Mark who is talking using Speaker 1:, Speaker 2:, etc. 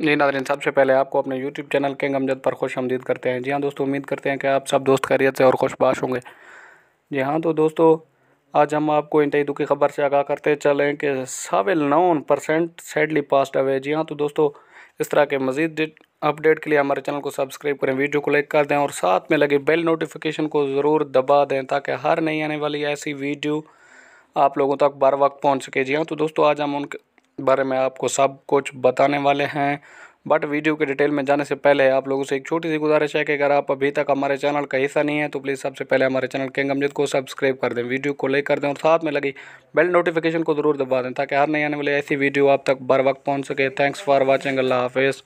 Speaker 1: जी Nadreen सबसे पहले आपको अपने यूट्यूब चैनल किंग अमजद पर खुश आमदीद करते हैं जी हाँ दोस्तों उम्मीद करते हैं कि आप सब दोस्त खैरियत से और खुशबाश होंगे जी हाँ तो दोस्तों आज हम आपको तई दुखी खबर से आगाह करते चलें कि साविल known percent sadly passed away जी हाँ तो दोस्तों इस तरह के मज़ीद अपडेट के लिए हमारे चैनल को सब्सक्राइब करें वीडियो को लाइक कर दें और साथ में लगे बेल नोटिफिकेशन को ज़रूर दबा दें ताकि हर नई आने वाली ऐसी वीडियो आप लोगों तक बार वक्त पहुँच सके जी हाँ तो दोस्तों आज हम उनके बारे में आपको सब कुछ बताने वाले हैं बट वीडियो के डिटेल में जाने से पहले आप लोगों से एक छोटी सी गुजारिश है कि अगर आप अभी तक हमारे चैनल का हिस्सा नहीं है तो प्लीज़ सबसे पहले हमारे चैनल किंग अमजिद को सब्सक्राइब कर दें वीडियो को लाइक कर दें और साथ में लगी बेल नोटिफिकेशन को ज़रूर दबा दें ताकि हर नई आने वाली ऐसी वीडियो आप तक बर वक्त पहुँच सके थैंक्स फॉर वॉचिंग अल्लाह हाफिज़